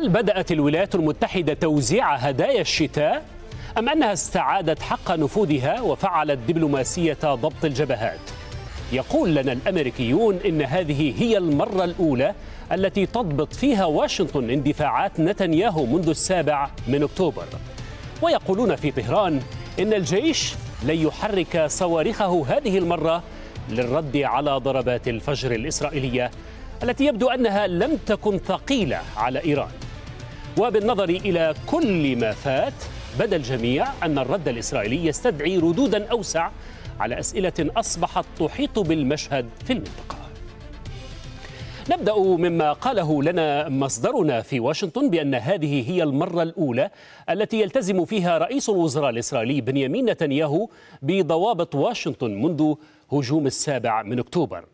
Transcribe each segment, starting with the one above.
هل بدأت الولايات المتحدة توزيع هدايا الشتاء أم أنها استعادت حق نفوذها وفعلت دبلوماسية ضبط الجبهات؟ يقول لنا الامريكيون ان هذه هي المره الاولى التي تضبط فيها واشنطن اندفاعات نتنياهو منذ السابع من اكتوبر ويقولون في طهران ان الجيش لن يحرك صواريخه هذه المره للرد على ضربات الفجر الاسرائيليه التي يبدو انها لم تكن ثقيله على ايران وبالنظر إلى كل ما فات بدا الجميع أن الرد الإسرائيلي يستدعي ردودا أوسع على أسئلة أصبحت تحيط بالمشهد في المنطقة نبدا مما قاله لنا مصدرنا في واشنطن بان هذه هي المره الاولى التي يلتزم فيها رئيس الوزراء الاسرائيلي بنيامين نتنياهو بضوابط واشنطن منذ هجوم السابع من اكتوبر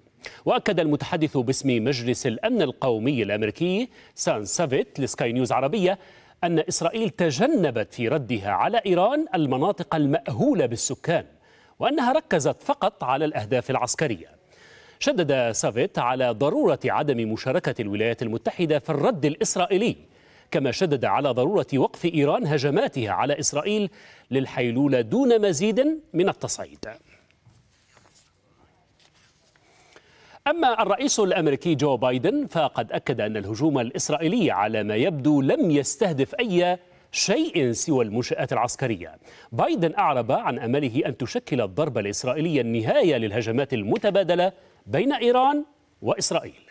وأكد المتحدث باسم مجلس الأمن القومي الأمريكي سان سافيت لسكاي نيوز عربية أن إسرائيل تجنبت في ردها على إيران المناطق المأهولة بالسكان وأنها ركزت فقط على الأهداف العسكرية شدد سافيت على ضرورة عدم مشاركة الولايات المتحدة في الرد الإسرائيلي كما شدد على ضرورة وقف إيران هجماتها على إسرائيل للحيلولة دون مزيد من التصعيد أما الرئيس الأمريكي جو بايدن فقد أكد أن الهجوم الإسرائيلي على ما يبدو لم يستهدف أي شيء سوى المنشآت العسكرية بايدن أعرب عن أمله أن تشكل الضربة الإسرائيلية النهاية للهجمات المتبادلة بين إيران وإسرائيل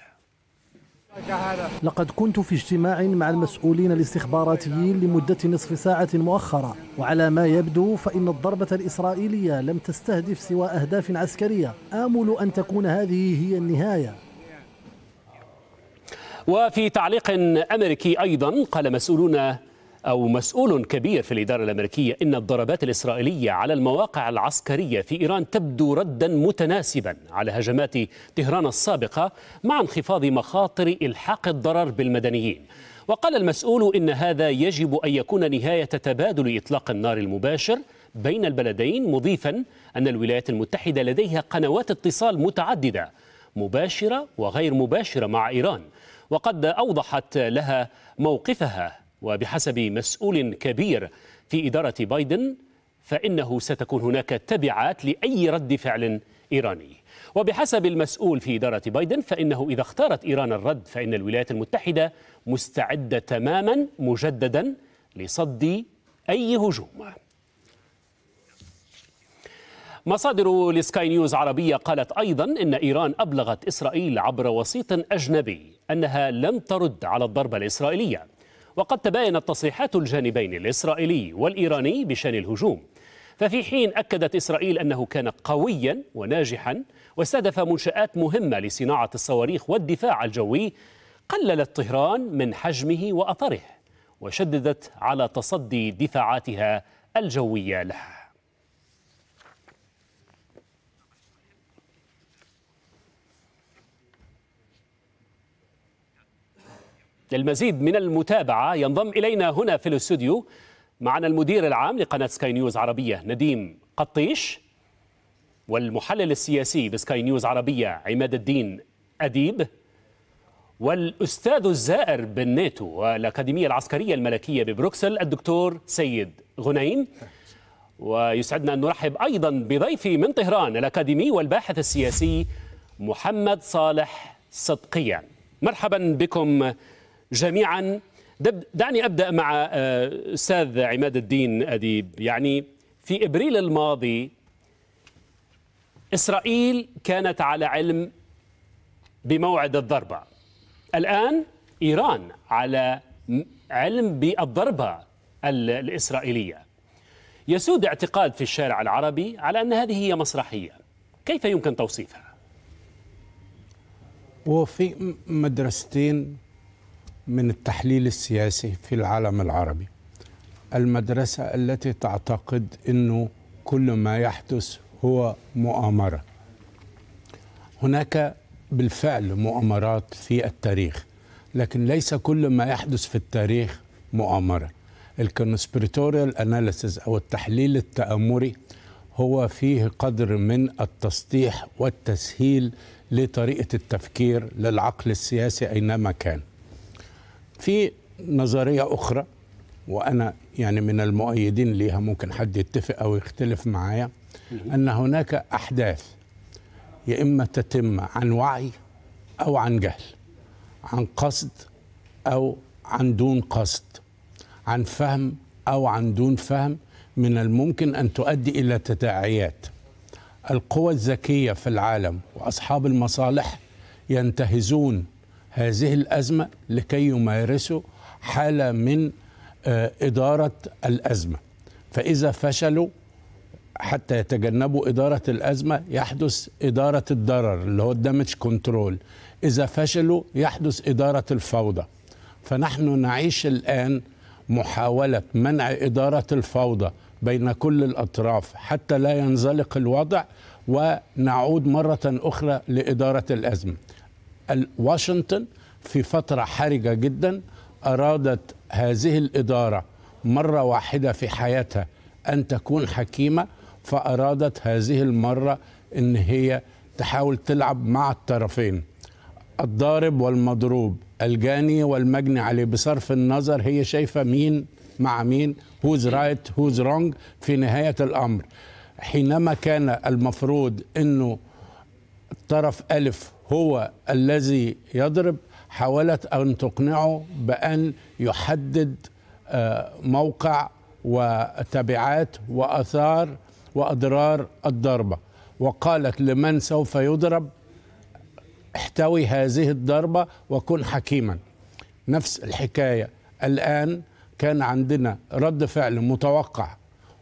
لقد كنت في اجتماع مع المسؤولين الاستخباراتيين لمدة نصف ساعة مؤخرة وعلى ما يبدو فإن الضربة الإسرائيلية لم تستهدف سوى أهداف عسكرية آمل أن تكون هذه هي النهاية وفي تعليق أمريكي أيضا قال مسؤولون أو مسؤول كبير في الإدارة الأمريكية إن الضربات الإسرائيلية على المواقع العسكرية في إيران تبدو ردا متناسبا على هجمات طهران السابقة مع انخفاض مخاطر إلحاق الضرر بالمدنيين وقال المسؤول إن هذا يجب أن يكون نهاية تبادل إطلاق النار المباشر بين البلدين مضيفا أن الولايات المتحدة لديها قنوات اتصال متعددة مباشرة وغير مباشرة مع إيران وقد أوضحت لها موقفها وبحسب مسؤول كبير في إدارة بايدن فإنه ستكون هناك تبعات لأي رد فعل إيراني وبحسب المسؤول في إدارة بايدن فإنه إذا اختارت إيران الرد فإن الولايات المتحدة مستعدة تماما مجددا لصد أي هجوم مصادر لسكاي نيوز عربية قالت أيضا إن إيران أبلغت إسرائيل عبر وسيط أجنبي أنها لن ترد على الضربة الإسرائيلية وقد تباينت تصريحات الجانبين الإسرائيلي والإيراني بشأن الهجوم ففي حين أكدت إسرائيل أنه كان قويا وناجحا واستهدف منشآت مهمة لصناعة الصواريخ والدفاع الجوي قللت طهران من حجمه وأثره وشددت على تصدي دفاعاتها الجوية لها للمزيد من المتابعة ينضم إلينا هنا في الاستوديو معنا المدير العام لقناة سكاي نيوز عربية نديم قطيش والمحلل السياسي بسكاي نيوز عربية عماد الدين أديب والأستاذ الزائر بالناتو والأكاديمية العسكرية الملكية ببروكسل الدكتور سيد غنيم ويسعدنا أن نرحب أيضا بضيفي من طهران الأكاديمي والباحث السياسي محمد صالح صدقيا مرحبا بكم جميعا دعني أبدأ مع آه، أستاذ عماد الدين أديب يعني في إبريل الماضي إسرائيل كانت على علم بموعد الضربة الآن إيران على علم بالضربة الإسرائيلية يسود اعتقاد في الشارع العربي على أن هذه هي مسرحية كيف يمكن توصيفها؟ وفي مدرستين من التحليل السياسي في العالم العربي المدرسة التي تعتقد أنه كل ما يحدث هو مؤامرة هناك بالفعل مؤامرات في التاريخ لكن ليس كل ما يحدث في التاريخ مؤامرة الكونسبريتوريال أناليسيز أو التحليل التآمري هو فيه قدر من التسطيح والتسهيل لطريقة التفكير للعقل السياسي أينما كان في نظريه اخرى وانا يعني من المؤيدين ليها ممكن حد يتفق او يختلف معايا ان هناك احداث يا اما تتم عن وعي او عن جهل عن قصد او عن دون قصد عن فهم او عن دون فهم من الممكن ان تؤدي الى تداعيات القوى الذكيه في العالم واصحاب المصالح ينتهزون هذه الأزمة لكي يمارسوا حالة من آه، إدارة الأزمة فإذا فشلوا حتى يتجنبوا إدارة الأزمة يحدث إدارة الضرر اللي هو الدمج كنترول إذا فشلوا يحدث إدارة الفوضى فنحن نعيش الآن محاولة منع إدارة الفوضى بين كل الأطراف حتى لا ينزلق الوضع ونعود مرة أخرى لإدارة الأزمة واشنطن في فترة حرجة جدا أرادت هذه الإدارة مرة واحدة في حياتها أن تكون حكيمة فأرادت هذه المرة أن هي تحاول تلعب مع الطرفين الضارب والمضروب الجاني والمجني عليه بصرف النظر هي شايفة مين مع مين who's right who's wrong في نهاية الأمر حينما كان المفروض أنه طرف ألف هو الذي يضرب حاولت أن تقنعه بأن يحدد آه، موقع وتبعات وأثار وأضرار الضربة وقالت لمن سوف يضرب احتوي هذه الضربة وكن حكيما نفس الحكاية الآن كان عندنا رد فعل متوقع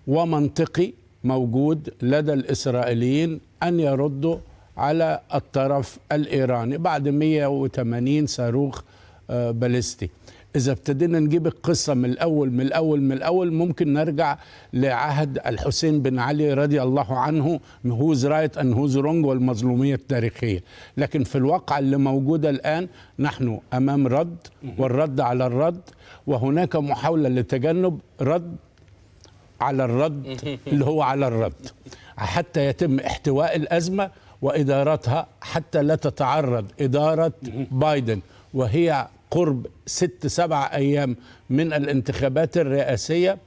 ومنطقي موجود لدى الإسرائيليين أن يردوا على الطرف الإيراني بعد 180 صاروخ آه، باليستي إذا ابتدينا نجيب القصة من الأول من الأول من الأول ممكن نرجع لعهد الحسين بن علي رضي الله عنه هوز رايت أن هوز رونج والمظلومية التاريخية لكن في الواقع اللي موجودة الآن نحن أمام رد والرد على الرد وهناك محاولة لتجنب رد على الرد اللي هو على الرد حتى يتم احتواء الأزمة وادارتها حتى لا تتعرض اداره بايدن وهي قرب ست سبع ايام من الانتخابات الرئاسيه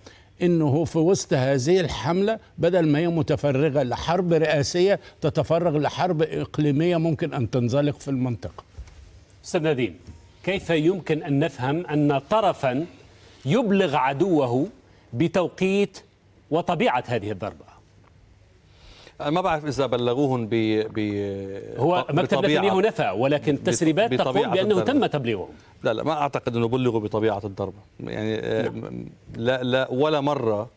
انه في وسط هذه الحمله بدل ما هي متفرغه لحرب رئاسيه تتفرغ لحرب اقليميه ممكن ان تنزلق في المنطقه. استاذ نديم كيف يمكن ان نفهم ان طرفا يبلغ عدوه بتوقيت وطبيعه هذه الضربه؟ ما بعرف اذا بلغوهم ب ب هو مكتب نتنياهو نفى ولكن التسريبات تقول بانه تم تبليغهم لا لا ما اعتقد انه بلغوا بطبيعه الضربه يعني آه، لا لا ولا مره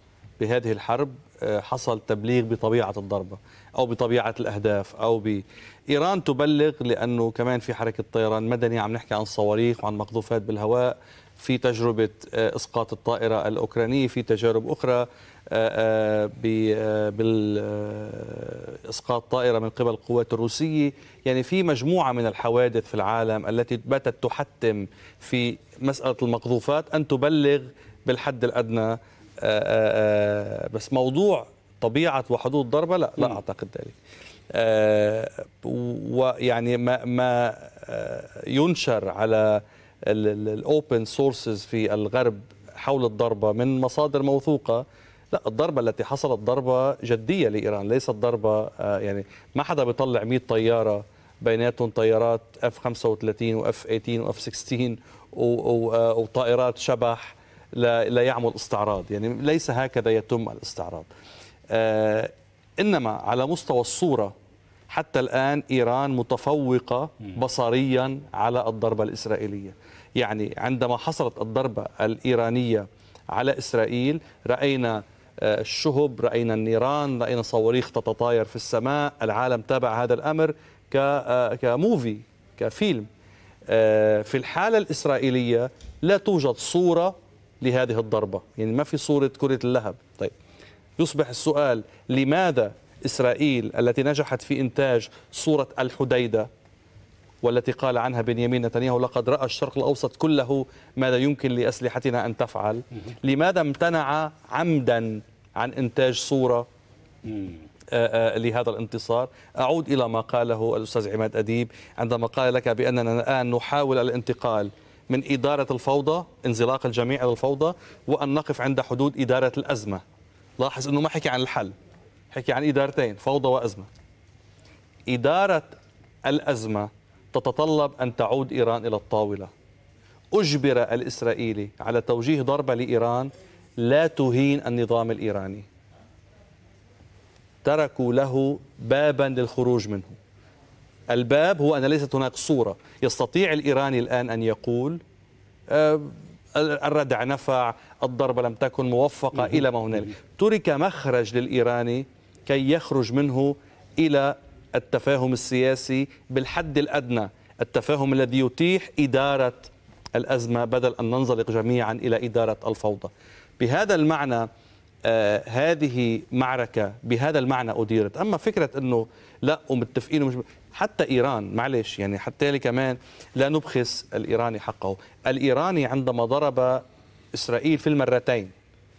بهذه الحرب آه، حصل تبليغ بطبيعه الضربه او بطبيعه الاهداف او ب ايران تبلغ لانه كمان في حركه طيران مدني عم نحكي عن صواريخ وعن مقذوفات بالهواء في تجربه آه، اسقاط الطائره الاوكرانيه في تجارب اخرى بإسقاط طائرة من قبل القوات الروسية يعني في مجموعة من الحوادث في العالم التي باتت تحتم في مسألة المقذوفات أن تبلغ بالحد الأدنى آه، آه، آه، بس موضوع طبيعة وحدود ضربة لا لا أعتقد ذلك ويعني ما, ما ينشر على الاوبن سورسز في الغرب حول الضربه من مصادر موثوقه لا الضربة التي حصلت ضربة جدية لإيران ليست ضربة آه، يعني ما حدا بيطلع 100 طيارة بيناتهم طيارات اف 35 واف 18 واف 16 وطائرات شبح ليعمل استعراض يعني ليس هكذا يتم الاستعراض آه، انما على مستوى الصوره حتى الان ايران متفوقه بصريا على الضربه الاسرائيليه يعني عندما حصلت الضربه الايرانيه على اسرائيل راينا آه، الشهب رأينا النيران رأينا صواريخ تتطاير في السماء العالم تابع هذا الأمر كموفي آه، كفيلم آه، في الحالة الإسرائيلية لا توجد صورة لهذه الضربة يعني ما في صورة كرة اللهب طيب يصبح السؤال لماذا إسرائيل التي نجحت في إنتاج صورة الحديدة والتي قال عنها بنيامين نتنياهو لقد رأى الشرق الأوسط كله ماذا يمكن لأسلحتنا أن تفعل لماذا امتنع عمدا عن إنتاج صورة لهذا الانتصار أعود إلى ما قاله الأستاذ عماد أديب عندما قال لك بأننا الآن نحاول الانتقال من إدارة الفوضى انزلاق الجميع إلى الفوضى وأن نقف عند حدود إدارة الأزمة لاحظ أنه ما حكي عن الحل حكي عن إدارتين فوضى وأزمة إدارة الأزمة تتطلب أن تعود إيران إلى الطاولة أجبر الإسرائيلي على توجيه ضربة لإيران لا تهين النظام الإيراني تركوا له بابا للخروج منه الباب هو أن ليست هناك صورة يستطيع الإيراني الآن أن يقول آه، الردع نفع الضربة لم تكن موفقة إلى ما هنالك ترك مخرج للإيراني كي يخرج منه إلى التفاهم السياسي بالحد الأدنى التفاهم الذي يتيح إدارة الأزمة بدل أن ننزلق جميعا إلى إدارة الفوضى بهذا المعنى آه هذه معركة بهذا المعنى أديرت أما فكرة أنه لا ومتفقين ومش حتى إيران معلش يعني حتى كمان لا نبخس الإيراني حقه الإيراني عندما ضرب إسرائيل في المرتين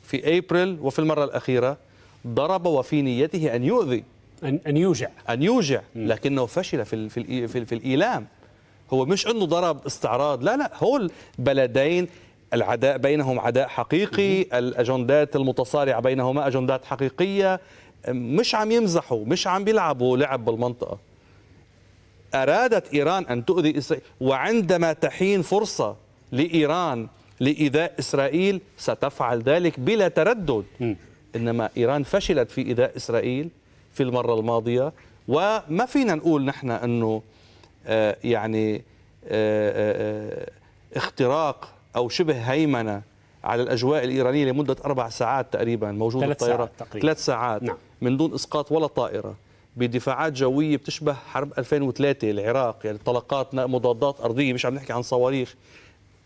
في أبريل وفي المرة الأخيرة ضرب وفي نيته أن يؤذي أن, أن يوجع أن يوجع لكنه فشل في, في, في, في الإيلام هو مش أنه ضرب استعراض لا لا هو البلدين العداء بينهم عداء حقيقي الأجندات المتصارعة بينهما أجندات حقيقية مش عم يمزحوا مش عم بيلعبوا لعب بالمنطقة أرادت إيران أن تؤذي إسرائيل وعندما تحين فرصة لإيران لإيذاء إسرائيل ستفعل ذلك بلا تردد إنما إيران فشلت في إيذاء إسرائيل في المرة الماضية وما فينا نقول نحن أنه آه، يعني آه، آه، اختراق أو شبه هيمنة على الأجواء الإيرانية لمدة أربع ساعات تقريبا موجودة ثلاث الطائرة ساعات تقريبا. ثلاث ساعات نعم. من دون إسقاط ولا طائرة بدفاعات جوية بتشبه حرب 2003 العراق يعني طلقات مضادات أرضية مش عم نحكي عن صواريخ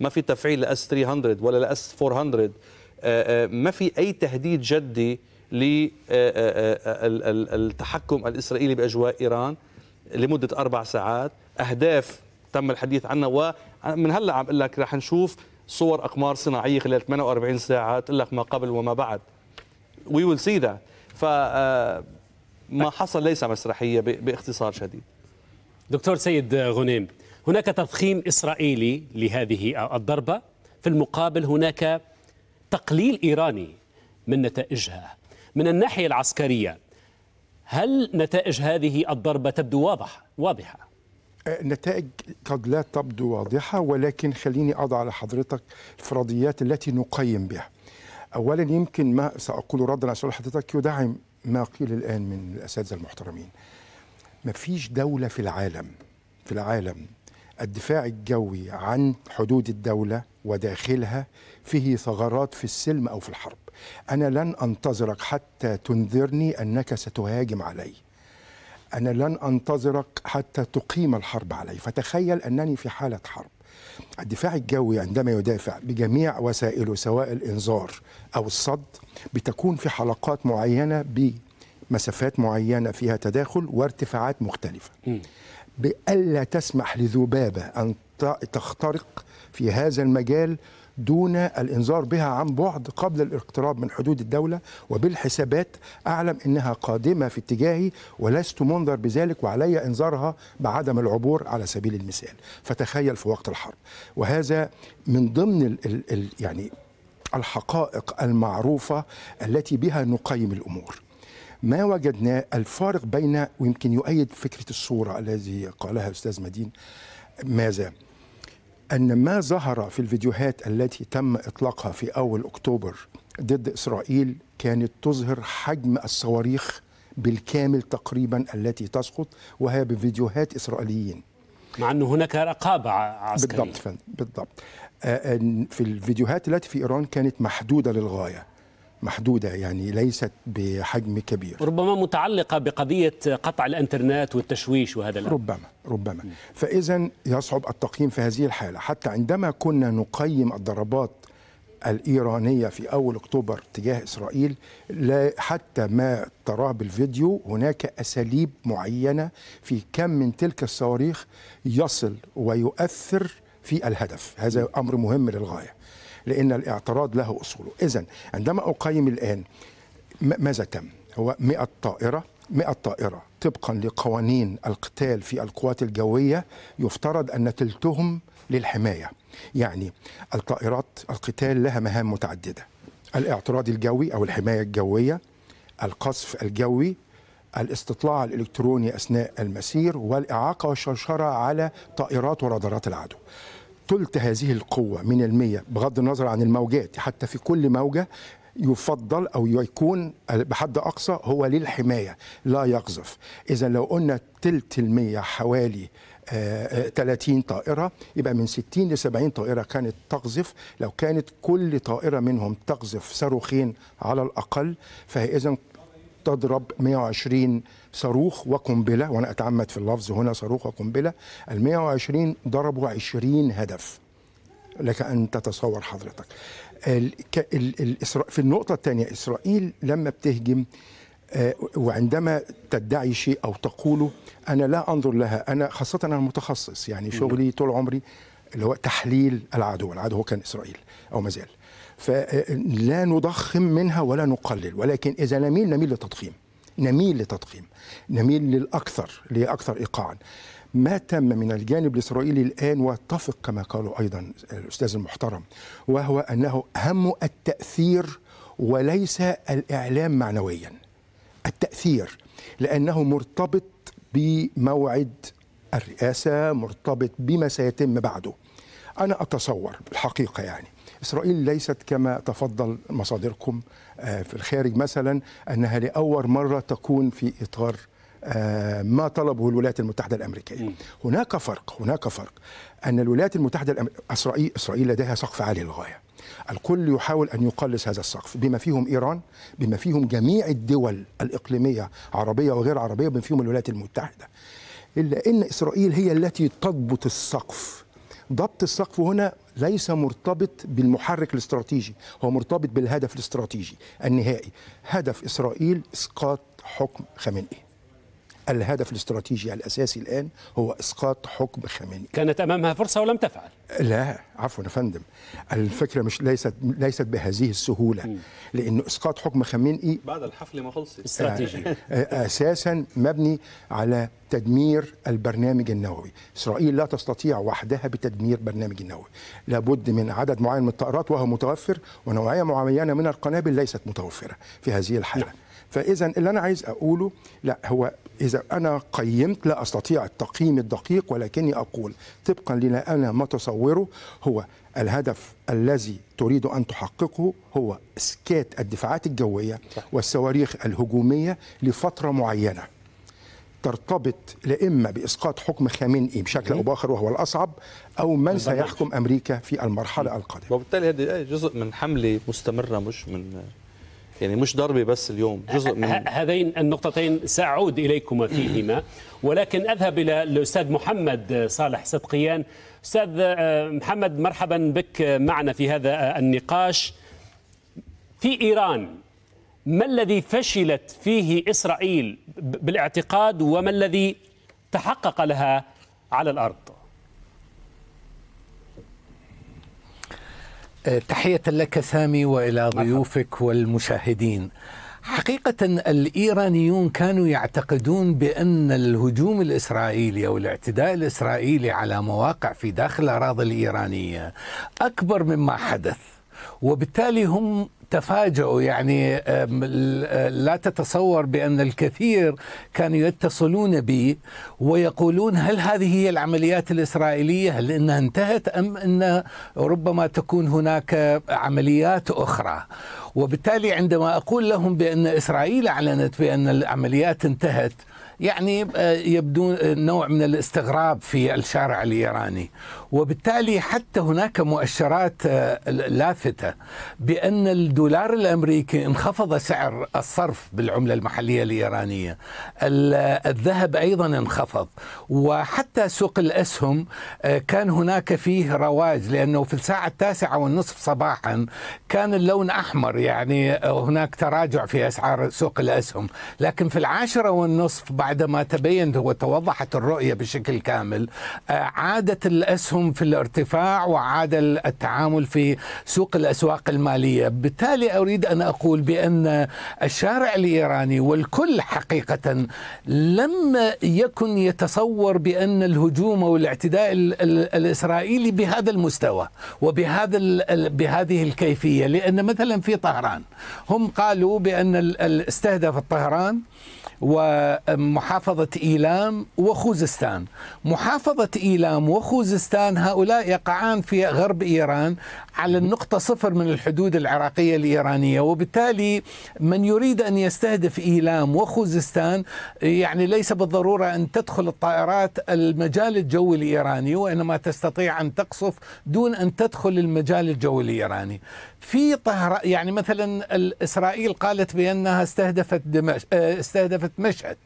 ما في تفعيل لأس 300 ولا لأس 400 آه، آه، ما في أي تهديد جدي للتحكم آه، الإسرائيلي بأجواء إيران لمدة أربع ساعات أهداف تم الحديث عنها ومن هلا عم اقول لك رح نشوف صور اقمار صناعيه خلال 48 ساعه تقول لك ما قبل وما بعد وي ويل سي ذات ف آه، ما حصل ليس مسرحيه باختصار شديد دكتور سيد غنيم هناك تضخيم اسرائيلي لهذه الضربه في المقابل هناك تقليل ايراني من نتائجها من الناحيه العسكريه هل نتائج هذه الضربه تبدو واضحه واضحه النتائج قد لا تبدو واضحة ولكن خليني أضع لحضرتك الفرضيات التي نقيم بها أولا يمكن ما سأقول ردا على سؤال حضرتك يدعم ما قيل الآن من الأساتذة المحترمين ما فيش دولة في العالم في العالم الدفاع الجوي عن حدود الدولة وداخلها فيه ثغرات في السلم أو في الحرب أنا لن أنتظرك حتى تنذرني أنك ستهاجم علي أنا لن أنتظرك حتى تقيم الحرب علي فتخيل أنني في حالة حرب الدفاع الجوي عندما يدافع بجميع وسائله سواء الإنذار أو الصد بتكون في حلقات معينة بمسافات معينة فيها تداخل وارتفاعات مختلفة بألا تسمح لذبابة أن تخترق في هذا المجال دون الإنذار بها عن بعد قبل الاقتراب من حدود الدولة وبالحسابات أعلم أنها قادمة في اتجاهي ولست منذر بذلك وعلي إنذارها بعدم العبور على سبيل المثال فتخيل في وقت الحرب وهذا من ضمن ال ال الـ يعني الحقائق المعروفة التي بها نقيم الأمور ما وجدناه الفارق بين ويمكن يؤيد فكرة الصورة الذي قالها أستاذ مدين ماذا؟ أن ما ظهر في الفيديوهات التي تم إطلاقها في أول أكتوبر ضد إسرائيل كانت تظهر حجم الصواريخ بالكامل تقريبا التي تسقط وهي بفيديوهات إسرائيليين مع أنه هناك رقابة عسكرية بالضبط بالضبط آه، آه، في الفيديوهات التي في إيران كانت محدودة للغاية محدودة يعني ليست بحجم كبير ربما متعلقة بقضية قطع الانترنت والتشويش وهذا الأمر ربما ربما فإذا يصعب التقييم في هذه الحالة حتى عندما كنا نقيم الضربات الإيرانية في أول أكتوبر تجاه إسرائيل لا حتى ما تراه بالفيديو هناك أساليب معينة في كم من تلك الصواريخ يصل ويؤثر في الهدف هذا أمر مهم للغاية لأن الاعتراض له أصوله إذا عندما أقيم الآن ماذا تم هو 100 طائرة 100 طائرة طبقا لقوانين القتال في القوات الجوية يفترض أن تلتهم للحماية يعني الطائرات القتال لها مهام متعددة الاعتراض الجوي أو الحماية الجوية القصف الجوي الاستطلاع الإلكتروني أثناء المسير والإعاقة والشرشرة على طائرات ورادارات العدو ثلث هذه القوة من المية بغض النظر عن الموجات حتى في كل موجة يفضل أو يكون بحد أقصى هو للحماية لا يقذف إذا لو قلنا تلت المية حوالي 30 آه، آه، طائرة يبقى من 60 ل 70 طائرة كانت تقذف لو كانت كل طائرة منهم تقذف صاروخين على الأقل فإذا تضرب 120 صاروخ وقنبله وانا اتعمد في اللفظ هنا صاروخ وقنبله ال 120 ضربوا 20 هدف لك ان تتصور حضرتك في النقطه الثانيه اسرائيل لما بتهجم آه، وعندما تدعي شيء او تقوله انا لا انظر لها انا خاصه انا متخصص يعني شغلي طول عمري اللي هو تحليل العدو العدو كان اسرائيل او ما زال فلا نضخم منها ولا نقلل ولكن إذا نميل نميل للتضخيم نميل للتضخيم نميل للأكثر لأكثر إيقاعا ما تم من الجانب الإسرائيلي الآن واتفق كما قالوا أيضا الأستاذ المحترم وهو أنه أهم التأثير وليس الإعلام معنويا التأثير لأنه مرتبط بموعد الرئاسة مرتبط بما سيتم بعده أنا أتصور الحقيقة يعني إسرائيل ليست كما تفضل مصادركم آه، في الخارج مثلا أنها لأول مرة تكون في إطار آه، ما طلبه الولايات المتحدة الأمريكية هناك فرق هناك فرق أن الولايات المتحدة الأمريكية إسرائيل, إسرائيل لديها سقف عالي للغاية الكل يحاول أن يقلص هذا السقف بما فيهم إيران بما فيهم جميع الدول الإقليمية عربية وغير عربية بما فيهم الولايات المتحدة إلا أن إسرائيل هي التي تضبط السقف ضبط السقف هنا ليس مرتبط بالمحرك الاستراتيجي هو مرتبط بالهدف الاستراتيجي النهائي هدف إسرائيل إسقاط حكم خامنئي الهدف الاستراتيجي الاساسي الان هو اسقاط حكم خامنئي كانت امامها فرصه ولم تفعل لا عفوا يا فندم الفكره مش ليست ليست بهذه السهوله لانه اسقاط حكم خامنئي بعد الحفل ما خلص استراتيجي آه، آه، آه، اساسا مبني على تدمير البرنامج النووي اسرائيل لا تستطيع وحدها بتدمير برنامج النووي لابد من عدد معين من الطائرات وهو متوفر ونوعيه معينه من القنابل ليست متوفره في هذه الحاله فاذا اللي انا عايز اقوله لا هو اذا انا قيمت لا استطيع التقييم الدقيق ولكني اقول طبقا لما انا متصوره هو الهدف الذي تريد ان تحققه هو اسكات الدفاعات الجويه والصواريخ الهجوميه لفتره معينه ترتبط لا اما باسقاط حكم خامنئي بشكل او باخر وهو الاصعب او من سيحكم امريكا في المرحله القادمه وبالتالي هذه جزء من حمله مستمره مش من يعني مش ضربة بس اليوم جزء من هذين النقطتين سأعود إليكما فيهما ولكن أذهب إلى الأستاذ محمد صالح صدقيان أستاذ آه، محمد مرحبا بك معنا في هذا آه، النقاش في إيران ما الذي فشلت فيه إسرائيل بالاعتقاد وما الذي تحقق لها على الأرض آه، تحية لك سامي وإلى ضيوفك والمشاهدين حقيقة الإيرانيون كانوا يعتقدون بأن الهجوم الإسرائيلي أو الاعتداء الإسرائيلي على مواقع في داخل الأراضي الإيرانية أكبر مما حدث وبالتالي هم تفاجؤوا يعني لا تتصور بأن الكثير كانوا يتصلون بي ويقولون هل هذه هي العمليات الإسرائيلية هل إنها انتهت أم أن ربما تكون هناك عمليات أخرى وبالتالي عندما أقول لهم بأن إسرائيل أعلنت بأن العمليات انتهت يعني آه، يبدو آه، نوع من الاستغراب في الشارع الايراني وبالتالي حتى هناك مؤشرات آه، لافته بان الدولار الامريكي انخفض سعر الصرف بالعمله المحليه الايرانيه الذهب ايضا انخفض وحتى سوق الاسهم كان هناك فيه رواج لانه في الساعه التاسعه والنصف صباحا كان اللون احمر يعني هناك تراجع في اسعار سوق الاسهم لكن في العاشره والنصف بعد بعدما تبين وتوضحت الرؤية بشكل كامل آه، عادت الأسهم في الارتفاع وعاد التعامل في سوق الأسواق المالية بالتالي أريد أن أقول بأن الشارع الإيراني والكل حقيقة لم يكن يتصور بأن الهجوم والاعتداء الإسرائيلي بهذا المستوى وبهذا بهذه الكيفية لأن مثلا في طهران هم قالوا بأن استهدفت طهران ومحافظة إيلام وخوزستان محافظة إيلام وخوزستان هؤلاء يقعان في غرب إيران على النقطة صفر من الحدود العراقية الإيرانية وبالتالي من يريد أن يستهدف إيلام وخوزستان يعني ليس بالضرورة أن تدخل الطائرات المجال الجوي الإيراني وإنما تستطيع أن تقصف دون أن تدخل المجال الجوي الإيراني في طهران يعني مثلا اسرائيل قالت بانها استهدفت دمشق آه، استهدفت مشهد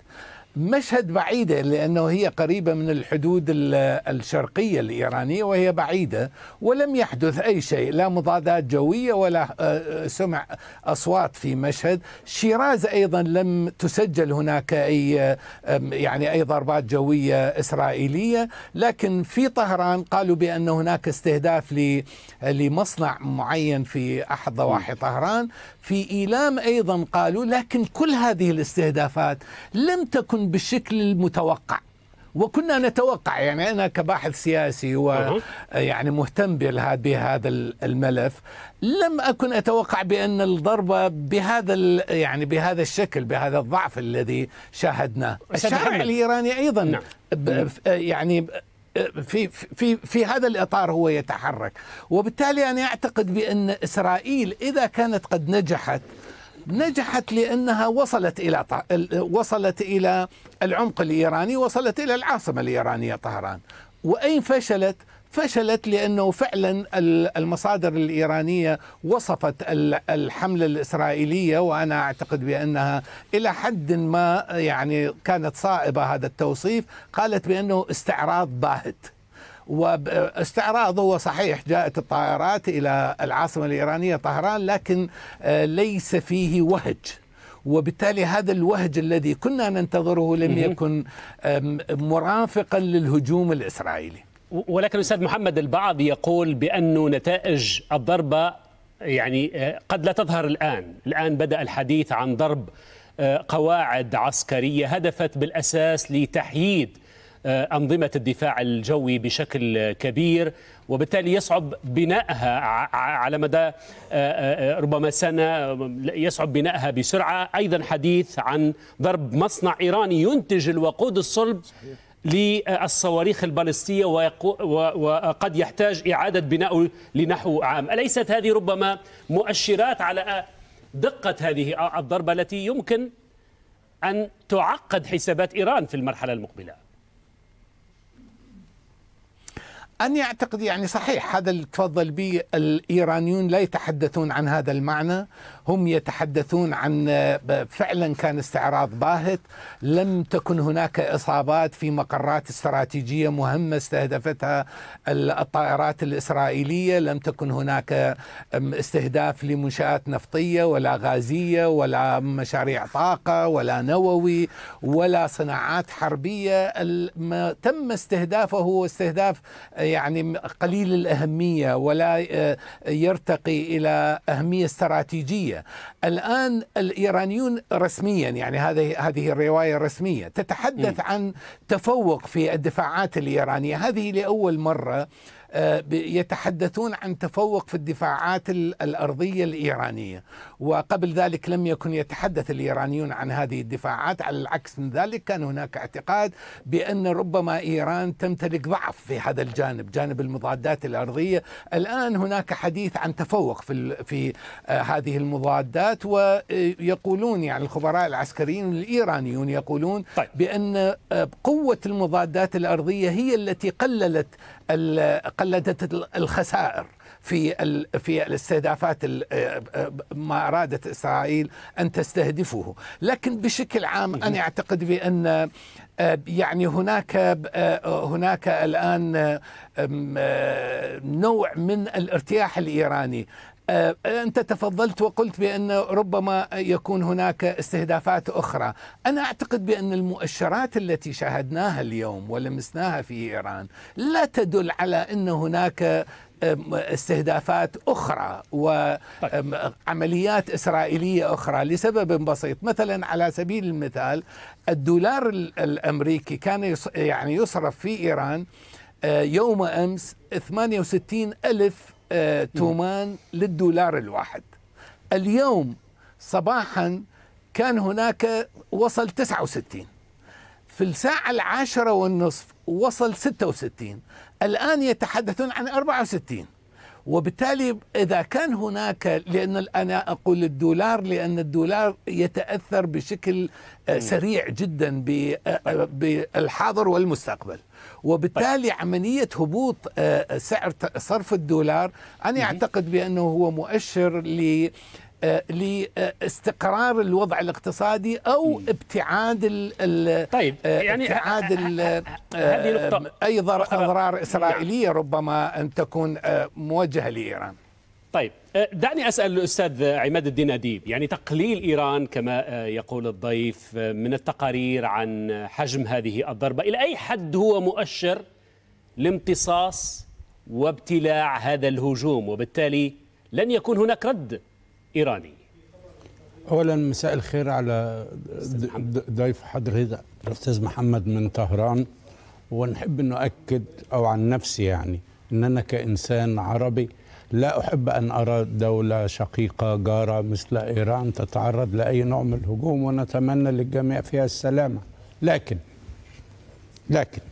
مشهد بعيدة لأنه هي قريبة من الحدود الشرقية الإيرانية وهي بعيدة ولم يحدث أي شيء لا مضادات جوية ولا آه، آه، سمع أصوات في مشهد شيراز أيضا لم تسجل هناك أي آه، يعني أي ضربات جوية إسرائيلية لكن في طهران قالوا بأن هناك استهداف لمصنع معين في أحد ضواحي طهران في إيلام أيضا قالوا لكن كل هذه الاستهدافات لم تكن يكن بالشكل المتوقع وكنا نتوقع يعني انا كباحث سياسي ويعني مهتم بهذا الملف لم اكن اتوقع بان الضربه بهذا يعني بهذا الشكل بهذا الضعف الذي شاهدناه الشارع محمد. الايراني ايضا نعم. يعني في في في هذا الاطار هو يتحرك وبالتالي انا اعتقد بان اسرائيل اذا كانت قد نجحت نجحت لانها وصلت الى وصلت الى العمق الايراني وصلت الى العاصمه الايرانيه طهران واين فشلت فشلت لانه فعلا المصادر الايرانيه وصفت الحمله الاسرائيليه وانا اعتقد بانها الى حد ما يعني كانت صائبه هذا التوصيف قالت بانه استعراض باهت واستعراضه صحيح جاءت الطائرات إلى العاصمة الإيرانية طهران لكن آه، ليس فيه وهج وبالتالي هذا الوهج الذي كنا ننتظره لم يكن مرافقا للهجوم الإسرائيلي ولكن أستاذ محمد البعض يقول بأن نتائج الضربة يعني آه، قد لا تظهر الآن الآن بدأ الحديث عن ضرب آه، قواعد عسكرية هدفت بالأساس لتحييد آه، أنظمة الدفاع الجوي بشكل كبير وبالتالي يصعب بنائها على مدى آه، آه، ربما سنة يصعب بنائها بسرعة أيضا حديث عن ضرب مصنع إيراني ينتج الوقود الصلب للصواريخ البالستية وقد يحتاج إعادة بناءه لنحو عام أليست هذه ربما مؤشرات على دقة هذه الضربة التي يمكن أن تعقد حسابات إيران في المرحلة المقبلة أن يعتقد يعني صحيح هذا اللي تفضل به الإيرانيون لا يتحدثون عن هذا المعنى هم يتحدثون عن آه، فعلا كان استعراض باهت لم تكن هناك إصابات في مقرات استراتيجية مهمة استهدفتها الطائرات الإسرائيلية لم تكن هناك استهداف لمنشآت نفطية ولا غازية ولا مشاريع طاقة ولا نووي ولا صناعات حربية ما تم استهدافه هو استهداف آه، يعني قليل الأهمية ولا آه، يرتقي إلى أهمية استراتيجية الان الايرانيون رسميا يعني هذه هذه الروايه الرسميه تتحدث م. عن تفوق في الدفاعات الايرانيه هذه لاول مره آه، يتحدثون عن تفوق في الدفاعات الأرضية الإيرانية وقبل ذلك لم يكن يتحدث الإيرانيون عن هذه الدفاعات على العكس من ذلك كان هناك اعتقاد بأن ربما إيران تمتلك ضعف في هذا الجانب جانب المضادات الأرضية الآن هناك حديث عن تفوق في, في آه، هذه المضادات ويقولون يعني الخبراء العسكريين الإيرانيون يقولون طيب. بأن آه، قوة المضادات الأرضية هي التي قللت قلدت الخسائر في في الاستهدافات آه، آه، ما ارادت اسرائيل ان تستهدفه، لكن بشكل عام انا اعتقد بان آه، يعني هناك هناك الان نوع من الارتياح الايراني آه، أنت تفضلت وقلت بأن ربما يكون هناك استهدافات أخرى أنا أعتقد بأن المؤشرات التي شاهدناها اليوم ولمسناها في إيران لا تدل على أن هناك استهدافات اخرى وعمليات طيب. اسرائيليه اخرى لسبب بسيط مثلا على سبيل المثال الدولار الامريكي كان يعني يصرف في ايران آه، يوم امس 68 الف آه، نعم. تومان للدولار الواحد اليوم صباحا كان هناك وصل 69 في الساعة العاشرة والنصف وصل 66 الآن يتحدثون عن 64 وبالتالي إذا كان هناك لأن أنا أقول الدولار لأن الدولار يتأثر بشكل آه، سريع جدا آه، طيب. آه، بالحاضر والمستقبل وبالتالي طيب. عملية هبوط سعر صرف الدولار أنا أعتقد بأنه هو مؤشر ل آه، لاستقرار الوضع الاقتصادي او ابتعاد ال طيب آه، يعني ابتعاد ال آه، هذه نقطة اي اضرار نعم. اسرائيليه ربما ان تكون موجهه لايران طيب دعني اسال الاستاذ عماد الدين اديب يعني تقليل ايران كما يقول الضيف من التقارير عن حجم هذه الضربه الى اي حد هو مؤشر لامتصاص وابتلاع هذا الهجوم وبالتالي لن يكون هناك رد الايراني. أولا مساء الخير على ضيف حضرتك الأستاذ محمد من طهران ونحب أن أؤكد أو عن نفسي يعني أن أنا كإنسان عربي لا أحب أن أرى دولة شقيقة جارة مثل إيران تتعرض لأي نوع من الهجوم ونتمنى للجميع فيها السلامة لكن لكن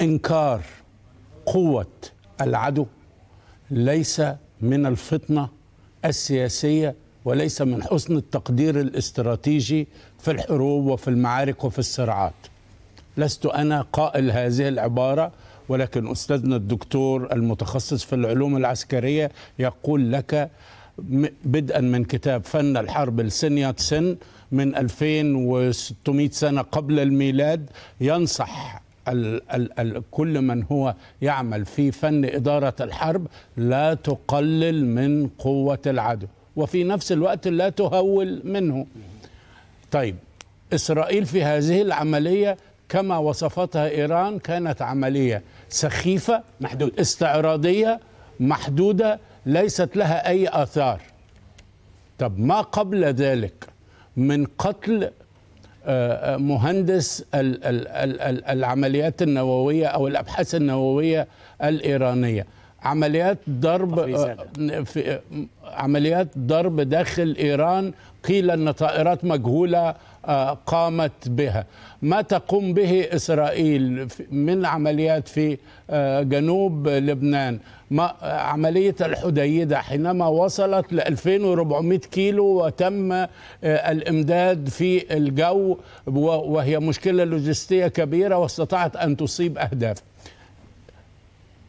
إنكار قوة العدو ليس من الفطنة السياسيه وليس من حسن التقدير الاستراتيجي في الحروب وفي المعارك وفي الصراعات. لست انا قائل هذه العباره ولكن استاذنا الدكتور المتخصص في العلوم العسكريه يقول لك بدءا من كتاب فن الحرب لسنيات سن من 2600 سنه قبل الميلاد ينصح ال ال الـ كل من هو يعمل في فن إدارة الحرب لا تقلل من قوة العدو وفي نفس الوقت لا تهول منه طيب إسرائيل في هذه العملية كما وصفتها إيران كانت عملية سخيفة محدودة استعراضية محدودة ليست لها أي آثار طب ما قبل ذلك من قتل مهندس العمليات النووية أو الأبحاث النووية الإيرانية عمليات ضرب آه، في آه، عمليات ضرب داخل إيران قيل أن طائرات مجهولة قامت بها ما تقوم به إسرائيل من عمليات في آه، جنوب لبنان ما عملية الحديدة حينما وصلت ل 2400 كيلو وتم آه، الإمداد في الجو وهي مشكلة لوجستية كبيرة واستطاعت أن تصيب أهداف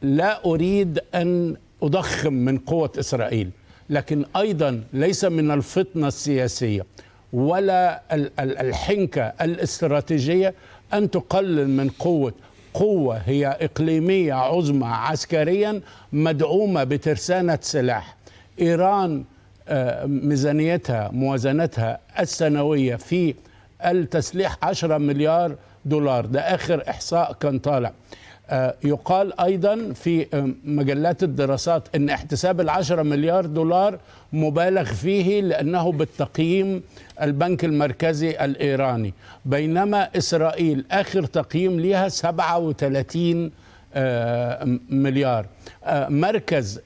لا أريد أن أضخم من قوة إسرائيل لكن أيضا ليس من الفطنة السياسية ولا الحنكة الاستراتيجية أن تقلل من قوة قوة هي إقليمية عظمى عسكريا مدعومة بترسانة سلاح إيران آه، ميزانيتها موازنتها السنوية في التسليح 10 مليار دولار ده آخر إحصاء كان طالع آه، يقال أيضا في آه، مجلات الدراسات أن احتساب العشرة مليار دولار مبالغ فيه لأنه بالتقييم البنك المركزي الإيراني بينما إسرائيل آخر تقييم لها 37 آه، مليار مركز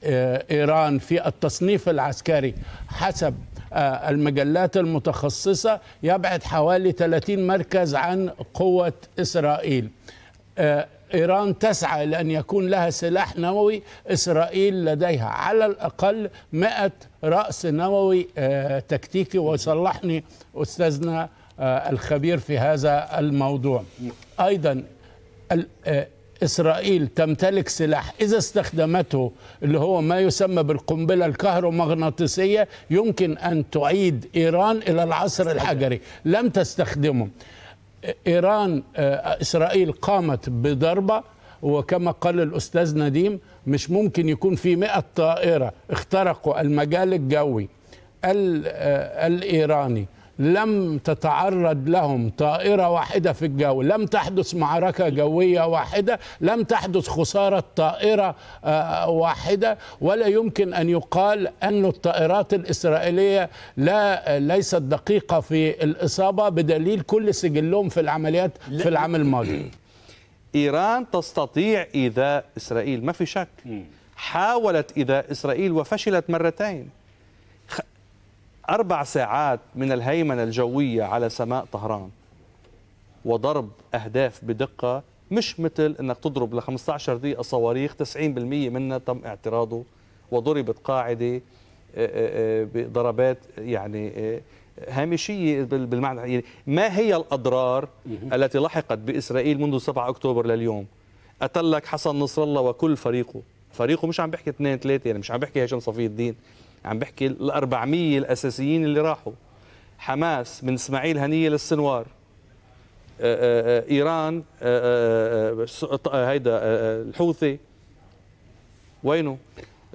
إيران في التصنيف العسكري حسب المجلات المتخصصة يبعد حوالي 30 مركز عن قوة إسرائيل إيران تسعى إلى أن يكون لها سلاح نووي إسرائيل لديها على الأقل 100 رأس نووي آه، تكتيكي ويصلحني أستاذنا آه، الخبير في هذا الموضوع أيضا آه، إسرائيل تمتلك سلاح إذا استخدمته اللي هو ما يسمى بالقنبلة الكهرومغناطيسية يمكن أن تعيد إيران إلى العصر الحجري لم تستخدمه ايران آه، اسرائيل قامت بضربه وكما قال الاستاذ نديم مش ممكن يكون في 100 طائره اخترقوا المجال الجوي آه، الايراني لم تتعرض لهم طائرة واحدة في الجو لم تحدث معركة جوية واحدة لم تحدث خسارة طائرة آه، آه، واحدة ولا يمكن أن يقال أن الطائرات الإسرائيلية لا آه، ليست دقيقة في الإصابة بدليل كل سجلهم في العمليات في العام الماضي إيران تستطيع إيذاء إسرائيل ما في شك حاولت إيذاء إسرائيل وفشلت مرتين أربع ساعات من الهيمنة الجوية على سماء طهران وضرب أهداف بدقة مش مثل أنك تضرب ل 15 دقيقة صواريخ 90% منها تم اعتراضه وضربت قاعدة آه، آه، آه، بضربات يعني هامشية بالمعنى يعني ما هي الأضرار التي لحقت بإسرائيل منذ 7 أكتوبر لليوم قتل لك حسن نصر الله وكل فريقه فريقه مش عم بحكي اثنين ثلاثة يعني مش عم بحكي هشام صفي الدين عم بحكي ال 400 الاساسيين اللي راحوا حماس من اسماعيل هنيه للسنوار ايران هيدا الحوثي وينه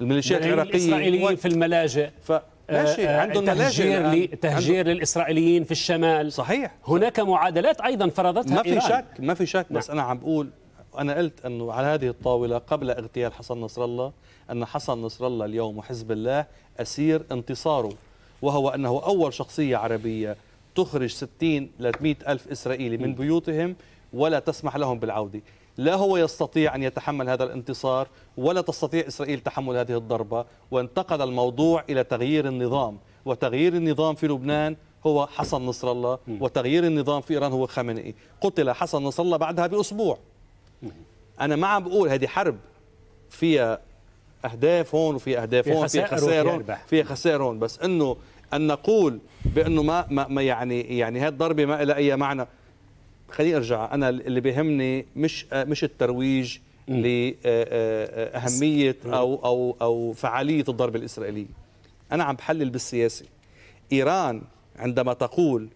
الميليشيات يعني العراقيه الاسرائيليين في الملاجئ ف... آه، ماشي آه، عندهم تهجير لي تهجير عنده... للاسرائيليين في الشمال صحيح هناك معادلات ايضا فرضتها ما في إيران. شك ما في شك نعم. بس انا عم بقول أنا قلت أنه على هذه الطاولة قبل اغتيال حسن نصر الله أن حسن نصر الله اليوم وحزب الله أسير انتصاره وهو أنه أول شخصية عربية تخرج 60 ل 100 ألف إسرائيلي من بيوتهم ولا تسمح لهم بالعودة لا هو يستطيع أن يتحمل هذا الانتصار ولا تستطيع إسرائيل تحمل هذه الضربة وانتقل الموضوع إلى تغيير النظام وتغيير النظام في لبنان هو حسن نصر الله وتغيير النظام في إيران هو خامنئي قتل حسن نصر الله بعدها بأسبوع انا ما عم بقول هذه حرب فيها اهداف هون وفي اهداف هون في خسائر في خسائر هون بس انه ان نقول بانه ما, ما يعني يعني هذه الضربه ما لها اي معنى خليني ارجع انا اللي بيهمني مش مش الترويج لاهميه آه، آه، او او او فعاليه الضربه الاسرائيليه انا عم بحلل بالسياسه ايران عندما تقول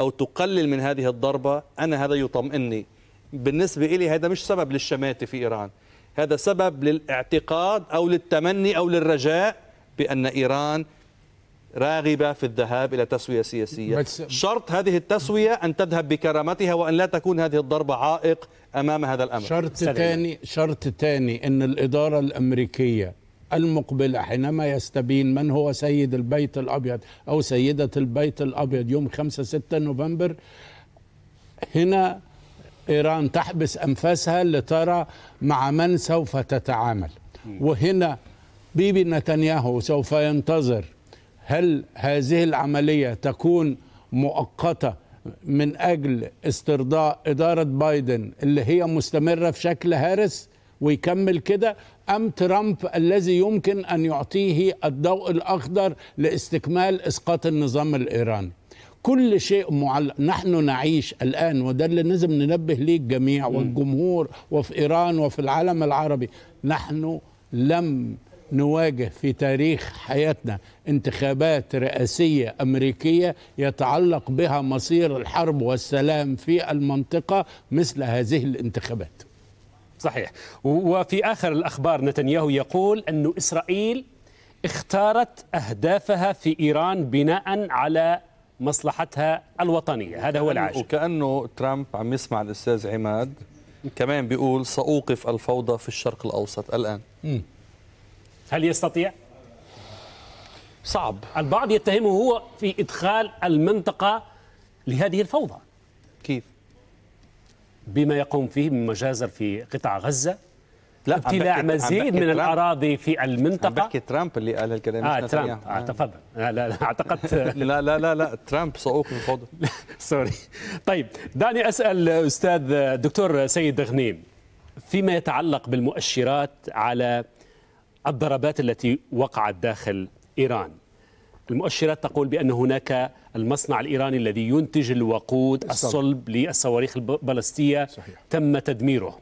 او تقلل من هذه الضربه انا هذا يطمئني بالنسبة إلي هذا مش سبب للشماتة في إيران هذا سبب للاعتقاد أو للتمني أو للرجاء بأن إيران راغبة في الذهاب إلى تسوية سياسية شرط هذه التسوية أن تذهب بكرامتها وأن لا تكون هذه الضربة عائق أمام هذا الأمر شرط ثاني شرط ثاني أن الإدارة الأمريكية المقبلة حينما يستبين من هو سيد البيت الأبيض أو سيدة البيت الأبيض يوم 5 6 نوفمبر هنا إيران تحبس أنفاسها لترى مع من سوف تتعامل وهنا بيبي نتنياهو سوف ينتظر هل هذه العملية تكون مؤقتة من أجل استرضاء إدارة بايدن اللي هي مستمرة في شكل هارس ويكمل كده أم ترامب الذي يمكن أن يعطيه الضوء الأخضر لاستكمال إسقاط النظام الإيراني كل شيء معلق نحن نعيش الآن وده اللي لازم ننبه ليه الجميع والجمهور وفي إيران وفي العالم العربي نحن لم نواجه في تاريخ حياتنا انتخابات رئاسية أمريكية يتعلق بها مصير الحرب والسلام في المنطقة مثل هذه الانتخابات صحيح وفي آخر الأخبار نتنياهو يقول أن إسرائيل اختارت أهدافها في إيران بناء على مصلحتها الوطنية هذا هو العاجل وكأنه ترامب عم يسمع الأستاذ عماد كمان بيقول سأوقف الفوضى في الشرق الأوسط الآن هل يستطيع؟ صعب البعض يتهمه هو في إدخال المنطقة لهذه الفوضى كيف؟ بما يقوم فيه من مجازر في قطاع غزة لا ابتلاع مزيد من الاراضي في المنطقه عم بحكي ترامب اللي قال الكلام اه ترامب آه تفضل آه، لا لا اعتقدت لا لا لا لا ترامب صاروخ من فضل سوري طيب دعني اسال استاذ الدكتور سيد غنيم فيما يتعلق بالمؤشرات على الضربات التي وقعت داخل ايران المؤشرات تقول بان هناك المصنع الايراني الذي ينتج الوقود الصلب للصواريخ البالستيه تم تدميره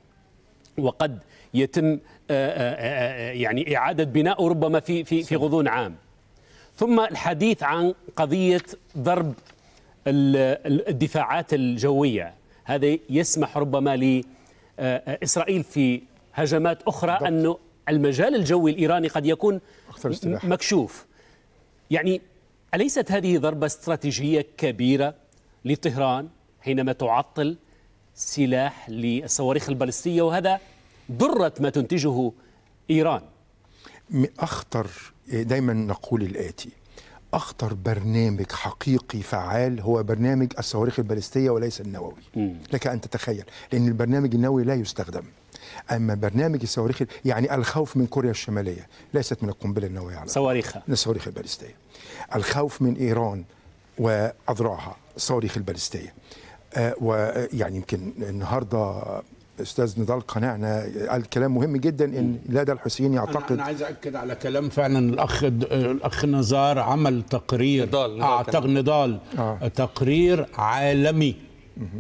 وقد يتم آه، آه، آه، يعني اعاده بنائه ربما في في في غضون عام ثم الحديث عن قضيه ضرب الدفاعات الجويه هذا يسمح ربما لاسرائيل في هجمات اخرى أن انه المجال الجوي الايراني قد يكون مكشوف يعني اليست هذه ضربه استراتيجيه كبيره لطهران حينما تعطل سلاح للصواريخ البالستيه وهذا ضرت ما تنتجه إيران أخطر دايما نقول الآتي أخطر برنامج حقيقي فعال هو برنامج الصواريخ البالستية وليس النووي لك أن تتخيل لأن البرنامج النووي لا يستخدم اما برنامج الصواريخ يعني الخوف من كوريا الشماليه ليست من القنبله النوويه على صواريخها الصواريخ البالستيه الخوف من ايران واذرعها الصواريخ البالستيه آه ويعني يمكن النهارده استاذ نضال قنعنا قال كلام مهم جدا ان لدى الحسين يعتقد انا عايز اكد على كلام فعلا الاخ الاخ نزار عمل تقرير نضال, نضال اعتقد نضال آه. تقرير عالمي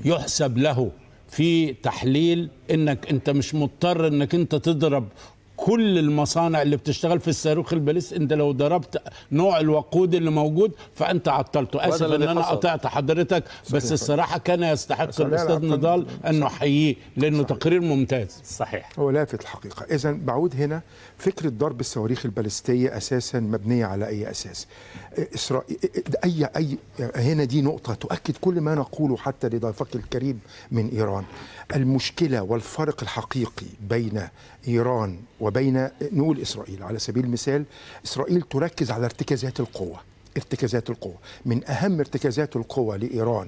يحسب له في تحليل انك انت مش مضطر انك انت تضرب كل المصانع اللي بتشتغل في الصاروخ الباليستي انت لو ضربت نوع الوقود اللي موجود فانت عطلته اسف ان انا قطعت حضرتك صحيح. بس الصراحه كان يستحق الاستاذ نضال انه احييه لانه صحيح. تقرير ممتاز صحيح هو لافت الحقيقه اذا بعود هنا فكره ضرب الصواريخ الباليستيه اساسا مبنيه على اي اساس اسرائيل اي اي هنا دي نقطه تؤكد كل ما نقوله حتى لضيفك الكريم من ايران المشكله والفرق الحقيقي بين إيران وبين نقول إسرائيل على سبيل المثال إسرائيل تركز على ارتكازات القوة ارتكازات القوة من أهم ارتكازات القوة لإيران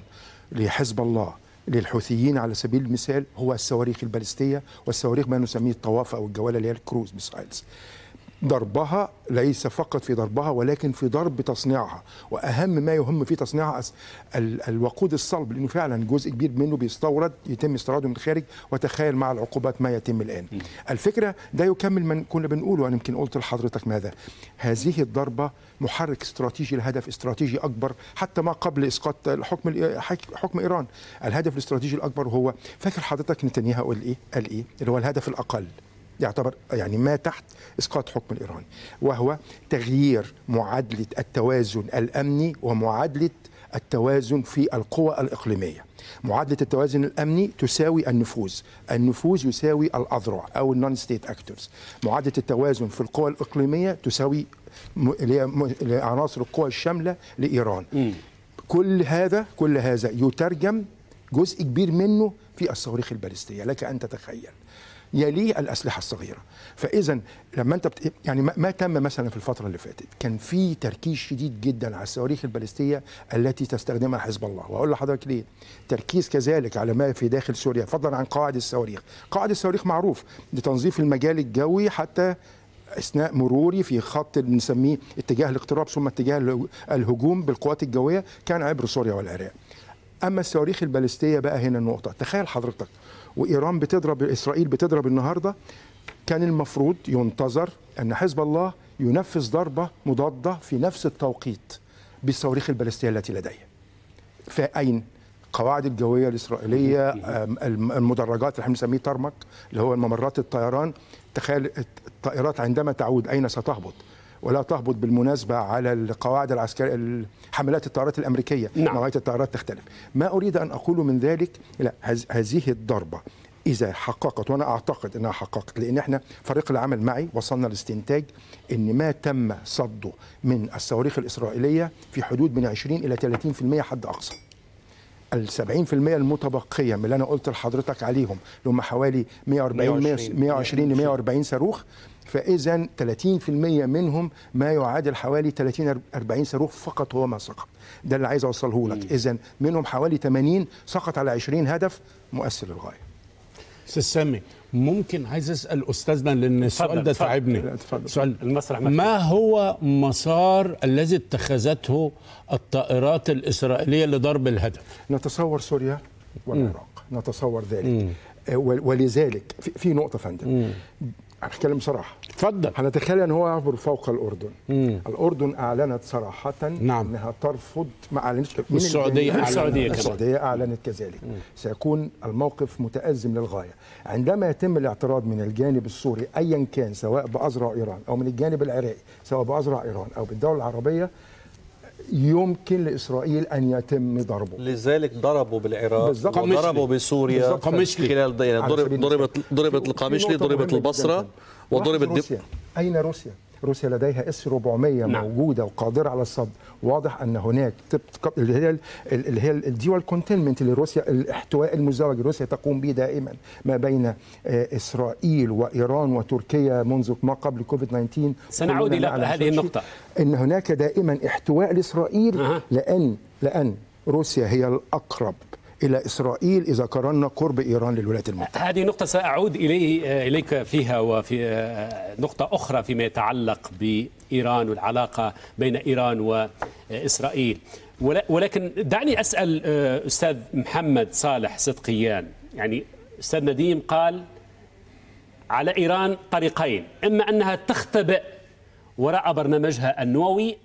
لحزب الله للحوثيين على سبيل المثال هو الصواريخ البالستية والصواريخ ما نسميه الطوافة أو الجوالة اللي هي الكروز ميسايلز ضربها ليس فقط في ضربها ولكن في ضرب تصنيعها واهم ما يهم في تصنيعها الوقود الصلب لانه فعلا جزء كبير منه بيستورد يتم استيراده من الخارج وتخيل مع العقوبات ما يتم الان الفكره ده يكمل من كنا بنقوله انا يمكن قلت لحضرتك ماذا هذه الضربه محرك استراتيجي لهدف استراتيجي اكبر حتى ما قبل اسقاط حكم حكم ايران الهدف الاستراتيجي الاكبر هو فاكر حضرتك نتنياهو قال ايه قال ايه اللي هو الهدف الاقل يعتبر يعني ما تحت اسقاط حكم الايراني وهو تغيير معادله التوازن الامني ومعادله التوازن في القوى الاقليميه معادله التوازن الامني تساوي النفوذ النفوذ يساوي الاذرع او النون ستيت اكتورز معادله التوازن في القوى الاقليميه تساوي عناصر القوى الشامله لايران م. كل هذا كل هذا يترجم جزء كبير منه في الصواريخ البالستيه لك ان تتخيل يليه الاسلحه الصغيره فاذا لما انت بت... يعني ما تم مثلا في الفتره اللي فاتت كان في تركيز شديد جدا على الصواريخ البالستيه التي تستخدمها حزب الله واقول لحضرتك ليه تركيز كذلك على ما في داخل سوريا فضلا عن قواعد الصواريخ قواعد الصواريخ معروف لتنظيف المجال الجوي حتى اثناء مروري في خط بنسميه اتجاه الاقتراب ثم اتجاه الهجوم بالقوات الجويه كان عبر سوريا والعراق اما الصواريخ البالستيه بقى هنا النقطه تخيل حضرتك وايران بتضرب اسرائيل بتضرب النهارده كان المفروض ينتظر ان حزب الله ينفذ ضربه مضاده في نفس التوقيت بالصواريخ البالستيه التي لديه. فاين؟ القواعد الجويه الاسرائيليه المدرجات اللي احنا بنسميه ترمك اللي هو ممرات الطيران تخيل الطائرات عندما تعود اين ستهبط؟ ولا تهبط بالمناسبة على القواعد العسكرية حملات الطائرات الأمريكية نعم. نوعية الطائرات تختلف ما أريد أن أقوله من ذلك لا هذه الضربة إذا حققت وأنا أعتقد أنها حققت لأن إحنا فريق العمل معي وصلنا لاستنتاج أن ما تم صده من الصواريخ الإسرائيلية في حدود من 20 إلى 30% حد أقصى ال 70% المتبقيه من اللي انا قلت لحضرتك عليهم اللي هم حوالي 140 120 ل 140 صاروخ فاذا 30% منهم ما يعادل حوالي 30 40 صاروخ فقط هو ما سقط ده اللي عايز اوصله لك اذا منهم حوالي 80 سقط على 20 هدف مؤثر للغايه استاذ سامي ممكن عايز اسال استاذنا لان السؤال ده تعبني سؤال المسرح ما هو مسار الذي اتخذته الطائرات الاسرائيليه لضرب الهدف نتصور سوريا والعراق نتصور ذلك آه، ولذلك في نقطه فندم هتكلم صراحه اتفضل هنتخيل ان هو يعبر فوق الاردن مم. الاردن اعلنت صراحه نعم. انها ترفض ما اعلنتش من السعوديه أعلنت السعوديه كذلك السعوديه اعلنت كذلك مم. سيكون الموقف متازم للغايه عندما يتم الاعتراض من الجانب السوري ايا كان سواء بازرع ايران او من الجانب العراقي سواء بازرع ايران او بالدول العربيه يمكن لاسرائيل ان يتم ضربه لذلك ضربوا بالعراق بالزبط. وضربوا بسوريا قمشلي خلال ضربت ضربت القامشلي ضربت البصره وضربت روسيا اين روسيا روسيا لديها اس 400 نعم. موجوده وقادره على الصد واضح ان هناك اللي هي اللي هي الديوال كونتينمنت اللي روسيا الاحتواء المزدوج روسيا تقوم به دائما ما بين آه، اسرائيل وايران وتركيا منذ ما قبل كوفيد 19 سنعود الى هذه النقطه ان هناك دائما احتواء لاسرائيل أه. لان لان روسيا هي الاقرب الى اسرائيل اذا قارنا قرب ايران للولايات المتحده. هذه نقطه ساعود اليه اليك فيها وفي آه، نقطه اخرى فيما يتعلق بايران والعلاقه بين ايران واسرائيل ولكن دعني اسال آه، استاذ محمد صالح صدقيان يعني استاذ نديم قال على ايران طريقين اما انها تختبئ وراء برنامجها النووي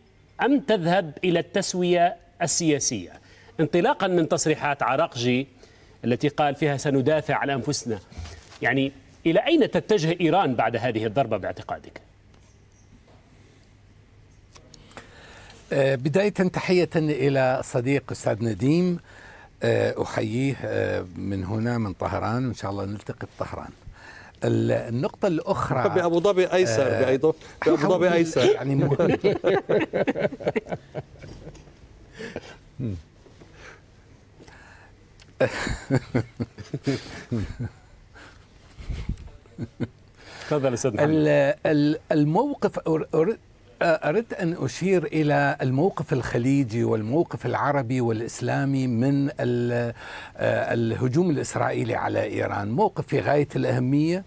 ام تذهب الى التسويه السياسيه انطلاقا من تصريحات عراقجي التي قال فيها سندافع عن أنفسنا يعني إلى أين تتجه إيران بعد هذه الضربة باعتقادك؟ أه، بداية تحية إلى صديق أستاذ نديم أه، أحييه أه، من هنا من طهران وإن شاء الله نلتقي بطهران النقطة الأخرى بأبو ظبي أيسر بأيضا بأبو ظبي أيسر يعني تفضل استاذ الموقف أردت أن أشير إلى الموقف الخليجي والموقف العربي والإسلامي من آه، الهجوم الإسرائيلي على إيران موقف في غاية الأهمية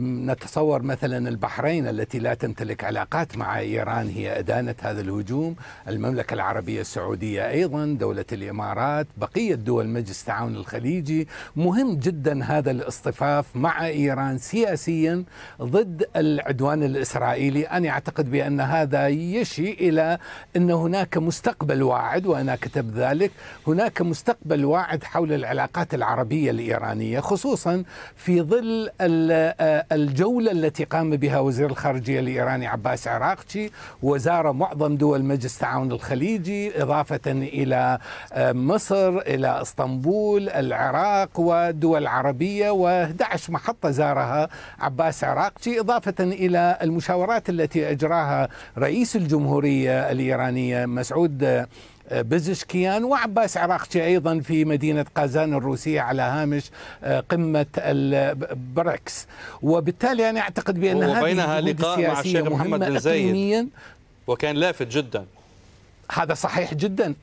نتصور مثلا البحرين التي لا تمتلك علاقات مع إيران هي أدانت هذا الهجوم المملكة العربية السعودية أيضا دولة الإمارات بقية دول مجلس التعاون الخليجي مهم جدا هذا الاصطفاف مع إيران سياسيا ضد العدوان الإسرائيلي أنا أعتقد بأن هذا هذا يشي إلى أن هناك مستقبل واعد وأنا كتب ذلك هناك مستقبل واعد حول العلاقات العربية الإيرانية خصوصا في ظل آه، الجولة التي قام بها وزير الخارجية الإيراني عباس عراقشي وزار معظم دول مجلس التعاون الخليجي إضافة إلى آه، مصر إلى اسطنبول العراق ودول عربية و11 محطة زارها عباس عراقشي إضافة إلى المشاورات التي أجراها رئيس الجمهورية الإيرانية مسعود آه، بزشكيان وعباس عراقشي ايضا في مدينه قازان الروسيه على هامش آه، قمه البريكس وبالتالي انا اعتقد بان هذه لقاء مع الشيخ محمد بن زايد وكان لافت جدا هذا صحيح جدا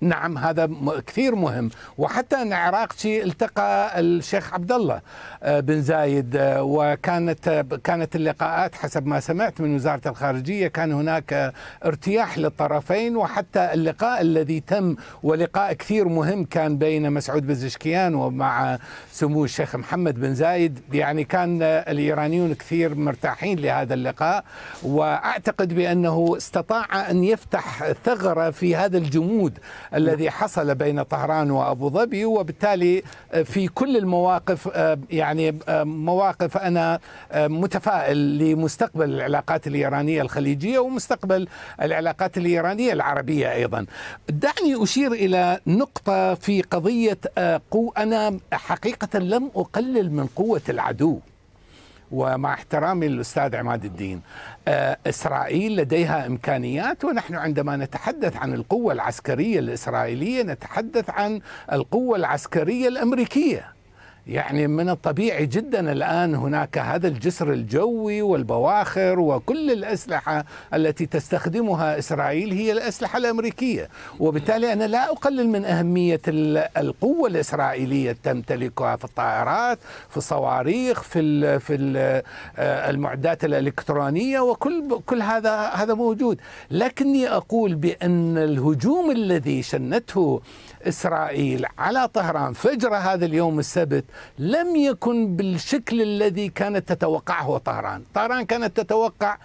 نعم هذا كثير مهم وحتى ان عراقشي التقى الشيخ عبد الله آه، بن زايد آه، وكانت آه، كانت اللقاءات حسب ما سمعت من وزاره الخارجيه كان هناك ارتياح للطرفين وحتى اللقاء الذي تم ولقاء كثير مهم كان بين مسعود بزشكيان ومع سمو الشيخ محمد بن زايد يعني كان الايرانيون كثير مرتاحين لهذا اللقاء واعتقد بانه استطاع ان يفتح ثغره في هذا الجمود الذي حصل بين طهران وأبو ظبي وبالتالي آه، في كل المواقف آه، يعني آه، مواقف أنا متفائل لمستقبل العلاقات الإيرانية الخليجية ومستقبل العلاقات الإيرانية العربية أيضا دعني أشير إلى نقطة في قضية قو أنا حقيقة لم أقلل من قوة العدو ومع احترامي للاستاذ عماد الدين آه، اسرائيل لديها امكانيات ونحن عندما نتحدث عن القوه العسكريه الاسرائيليه نتحدث عن القوه العسكريه الامريكيه يعني من الطبيعي جدا الان هناك هذا الجسر الجوي والبواخر وكل الاسلحه التي تستخدمها اسرائيل هي الاسلحه الامريكيه، وبالتالي انا لا اقلل من اهميه القوه الاسرائيليه تمتلكها في الطائرات، في الصواريخ، في في آه، المعدات الالكترونيه وكل كل هذا هذا موجود، لكني اقول بان الهجوم الذي شنته إسرائيل على طهران فجر هذا اليوم السبت لم يكن بالشكل الذي كانت تتوقعه طهران طهران كانت تتوقع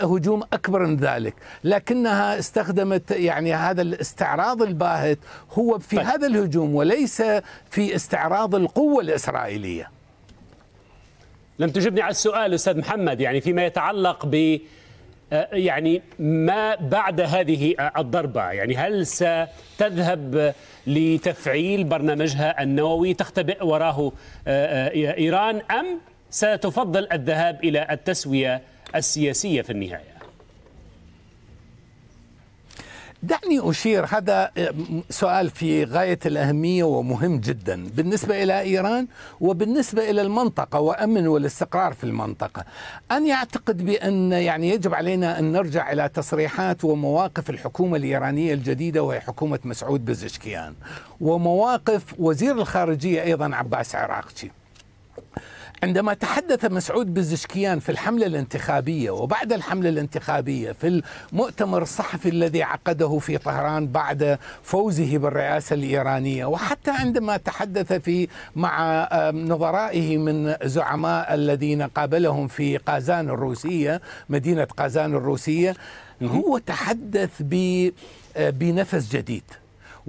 هجوم أكبر من ذلك لكنها استخدمت يعني هذا الاستعراض الباهت هو في طيب. هذا الهجوم وليس في استعراض القوة الإسرائيلية لم تجبني على السؤال أستاذ محمد يعني فيما يتعلق ب آه، يعني ما بعد هذه الضربة يعني هل ستذهب لتفعيل برنامجها النووي تختبئ وراه آه، آه، إيران أم ستفضل الذهاب إلى التسوية السياسية في النهاية دعني أشير هذا آه، سؤال في غاية الأهمية ومهم جدا بالنسبة إلى إيران وبالنسبة إلى المنطقة وأمن والاستقرار في المنطقة أن يعتقد بأن يعني يجب علينا أن نرجع إلى تصريحات ومواقف الحكومة الإيرانية الجديدة وهي حكومة مسعود بزشكيان ومواقف وزير الخارجية أيضا عباس عراقشي عندما تحدث مسعود بزشكيان في الحملة الانتخابية وبعد الحملة الانتخابية في المؤتمر الصحفي الذي عقده في طهران بعد فوزه بالرئاسة الإيرانية وحتى عندما تحدث في مع نظرائه من زعماء الذين قابلهم في قازان الروسية مدينة قازان الروسية هو تحدث آه، بنفس جديد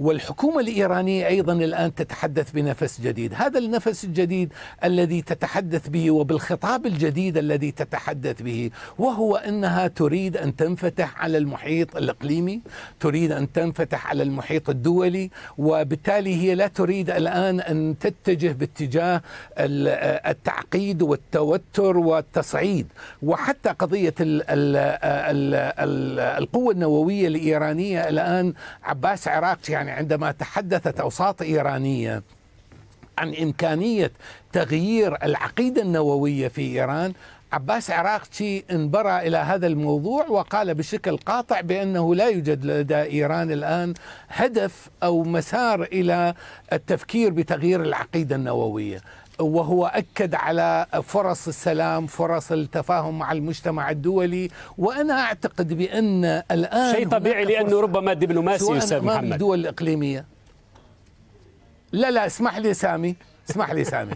والحكومة الإيرانية أيضا الآن تتحدث بنفس جديد هذا النفس الجديد الذي تتحدث به وبالخطاب الجديد الذي تتحدث به وهو أنها تريد أن تنفتح على المحيط الإقليمي تريد أن تنفتح على المحيط الدولي وبالتالي هي لا تريد الآن أن تتجه باتجاه التعقيد والتوتر والتصعيد وحتى قضية القوة النووية الإيرانية الآن عباس عراقي يعني يعني عندما تحدثت أوساط إيرانية عن إمكانية تغيير العقيدة النووية في إيران عباس عراقشي انبرى إلى هذا الموضوع وقال بشكل قاطع بأنه لا يوجد لدى إيران الآن هدف أو مسار إلى التفكير بتغيير العقيدة النووية وهو أكد على فرص السلام فرص التفاهم مع المجتمع الدولي وأنا أعتقد بأن الآن شيء طبيعي لأنه ربما دبلوماسي أستاذ محمد الدول الإقليمية لا لا اسمح لي سامي اسمح لي سامي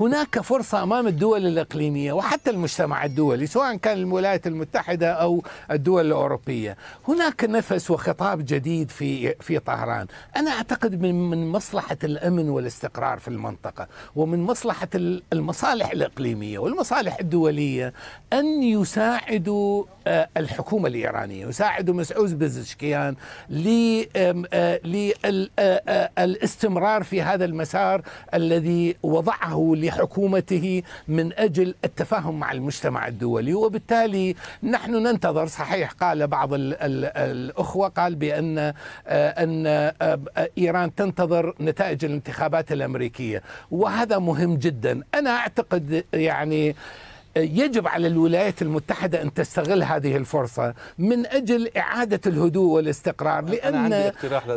هناك فرصة أمام الدول الإقليمية وحتى المجتمع الدولي سواء كان الولايات المتحدة أو الدول الأوروبية هناك نفس وخطاب جديد في في طهران أنا أعتقد من من مصلحة الأمن والاستقرار في المنطقة ومن مصلحة المصالح الإقليمية والمصالح الدولية أن يساعدوا آه، الحكومة الإيرانية يساعدوا مسعود بزشكيان للاستمرار آه، آه، في هذا المسار الذي الذي وضعه لحكومته من أجل التفاهم مع المجتمع الدولي وبالتالي نحن ننتظر صحيح قال بعض الـ الـ الأخوة قال بأن آه، أن آه، آه، إيران تنتظر نتائج الانتخابات الأمريكية وهذا مهم جدا أنا أعتقد يعني يجب على الولايات المتحدة أن تستغل هذه الفرصة من أجل إعادة الهدوء والاستقرار لأن عملية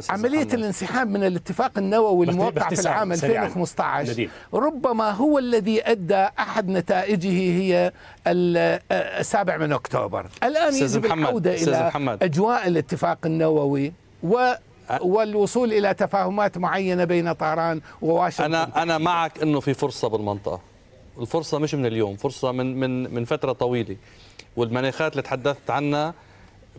محمد. الانسحاب من الاتفاق النووي الموقع في العام 2015 نديم. ربما هو الذي أدى أحد نتائجه هي السابع من أكتوبر الآن يجب العودة إلى محمد. أجواء الاتفاق النووي و والوصول الى تفاهمات معينه بين طهران وواشنطن انا انا معك انه في فرصه بالمنطقه الفرصه مش من اليوم فرصه من من من فتره طويله والمناخات اللي تحدثت عنها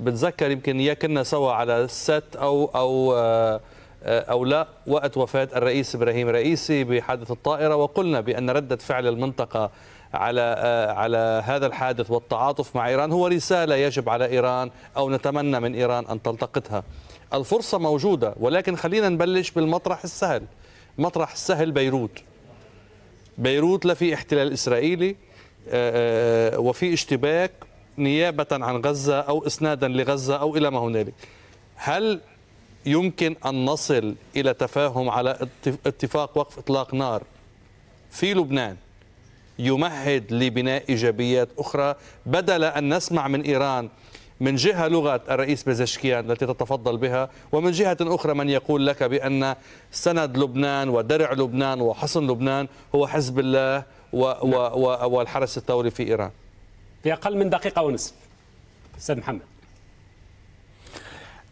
بتذكر يمكن يا كنا سوا على الست او او آه، او لا وقت وفاه الرئيس ابراهيم رئيسي بحادث الطائره وقلنا بان رده فعل المنطقه على آه، على هذا الحادث والتعاطف مع ايران هو رساله يجب على ايران او نتمنى من ايران ان تلتقطها. الفرصه موجوده ولكن خلينا نبلش بالمطرح السهل، مطرح السهل بيروت. بيروت لا في احتلال إسرائيلي آه، آه، وفي اشتباك نيابة عن غزة أو إسنادا لغزة أو إلى ما هنالك هل يمكن أن نصل إلى تفاهم على اتفاق وقف إطلاق نار في لبنان يمهد لبناء إيجابيات أخرى بدل أن نسمع من إيران من جهة لغة الرئيس بزشكيان التي تتفضل بها ومن جهة أخرى من يقول لك بأن سند لبنان ودرع لبنان وحصن لبنان هو حزب الله و و و والحرس الثوري في إيران في أقل من دقيقة ونصف أستاذ محمد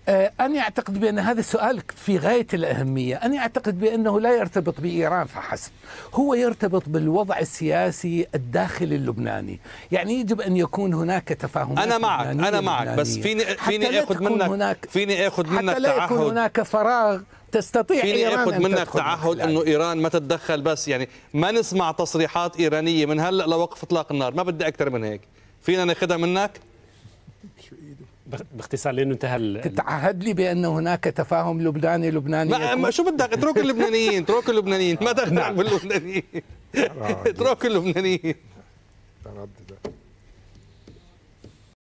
آه، أنا أعتقد بأن هذا السؤال في غاية الأهمية أنا أعتقد بأنه لا يرتبط بإيران فحسب هو يرتبط بالوضع السياسي الداخلي اللبناني يعني يجب أن يكون هناك تفاهم أنا معك أنا معك بس فيني, فيني أخذ منك هناك فيني أخذ منك حتى لا يكون هناك فراغ تستطيع فيني إيران أخذ منك تعهد أنه إيران ما تتدخل بس يعني ما نسمع تصريحات إيرانية من هلأ لوقف إطلاق النار ما بدي أكثر من هيك فينا ناخذها منك باختصار لانه انتهى تتعهد لي بان هناك تفاهم لبناني لبناني ما, ما شو بدك اترك اللبنانيين اترك اللبنانيين ما دخلك نعم. باللبنانيين اترك اللبنانيين